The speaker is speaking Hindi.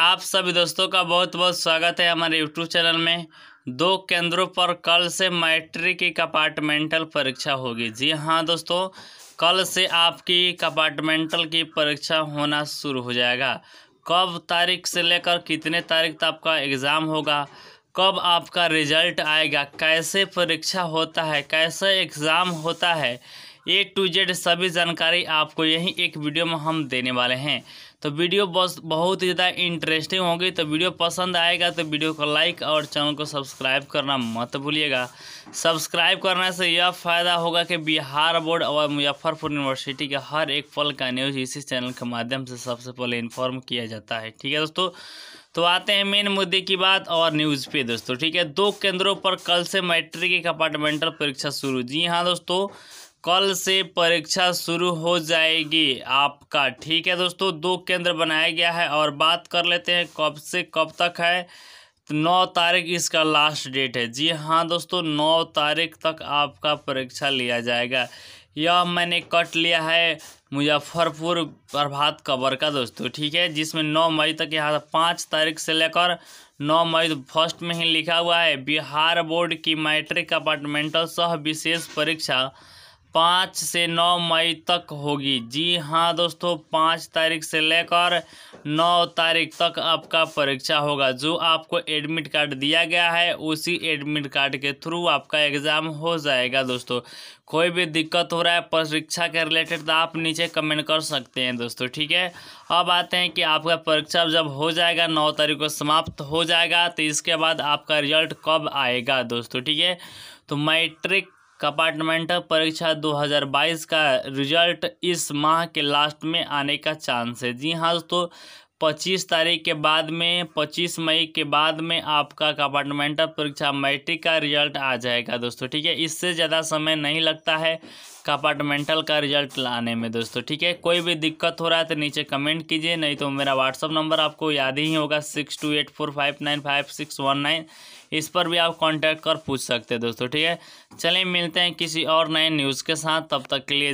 आप सभी दोस्तों का बहुत बहुत स्वागत है हमारे यूट्यूब चैनल में दो केंद्रों पर कल से मैट्रिक की कंपार्टमेंटल परीक्षा होगी जी हाँ दोस्तों कल से आपकी कंपार्टमेंटल की परीक्षा होना शुरू हो जाएगा कब तारीख से लेकर कितने तारीख तक आपका एग्ज़ाम होगा कब आपका रिजल्ट आएगा कैसे परीक्षा होता है कैसे एग्ज़ाम होता है ए टू जेड सभी जानकारी आपको यहीं एक वीडियो में हम देने वाले हैं तो वीडियो बस बहुत ही ज़्यादा इंटरेस्टिंग होगी तो वीडियो पसंद आएगा तो वीडियो को लाइक और चैनल को सब्सक्राइब करना मत भूलिएगा सब्सक्राइब करने से यह फ़ायदा होगा कि बिहार बोर्ड और मुजफ्फरपुर यूनिवर्सिटी के हर एक पल का न्यूज़ इसी चैनल के माध्यम से सबसे पहले इन्फॉर्म किया जाता है ठीक है दोस्तों तो आते हैं मेन मुद्दे की बात और न्यूज़ पे दोस्तों ठीक है दो केंद्रों पर कल से मैट्रिक कंपार्टमेंटल परीक्षा शुरू जी हाँ दोस्तों कल से परीक्षा शुरू हो जाएगी आपका ठीक है दोस्तों दो केंद्र बनाया गया है और बात कर लेते हैं कब से कब तक है तो नौ तारीख इसका लास्ट डेट है जी हाँ दोस्तों नौ तारीख तक आपका परीक्षा लिया जाएगा यह मैंने कट लिया है मुजफ्फरपुर प्रभात कबर का दोस्तों ठीक है जिसमें नौ मई तक यहाँ पाँच तारीख से लेकर नौ मई फर्स्ट में ही लिखा हुआ है बिहार बोर्ड की मैट्रिक अपार्टमेंटल सह विशेष परीक्षा पाँच से नौ मई तक होगी जी हाँ दोस्तों पाँच तारीख से लेकर नौ तारीख तक आपका परीक्षा होगा जो आपको एडमिट कार्ड दिया गया है उसी एडमिट कार्ड के थ्रू आपका एग्ज़ाम हो जाएगा दोस्तों कोई भी दिक्कत हो रहा है परीक्षा के रिलेटेड तो आप नीचे कमेंट कर सकते हैं दोस्तों ठीक है अब आते हैं कि आपका परीक्षा जब हो जाएगा नौ तारीख को समाप्त हो जाएगा तो इसके बाद आपका रिजल्ट कब आएगा दोस्तों ठीक है तो मैट्रिक कंपार्टमेंटल परीक्षा 2022 का रिजल्ट इस माह के लास्ट में आने का चांस है जी हाँ दोस्तों पच्चीस तारीख के बाद में पच्चीस मई के बाद में आपका कंपार्टमेंटल परीक्षा मैट्रिक का रिजल्ट आ जाएगा दोस्तों ठीक है इससे ज़्यादा समय नहीं लगता है कंपार्टमेंटल का रिजल्ट लाने में दोस्तों ठीक है कोई भी दिक्कत हो रहा है तो नीचे कमेंट कीजिए नहीं तो मेरा व्हाट्सअप नंबर आपको याद ही होगा six two eight four five nine five six one nine इस पर भी आप कांटेक्ट कर पूछ सकते हैं दोस्तों ठीक है चलिए मिलते हैं किसी और नए न्यूज़ के साथ तब तक के लिए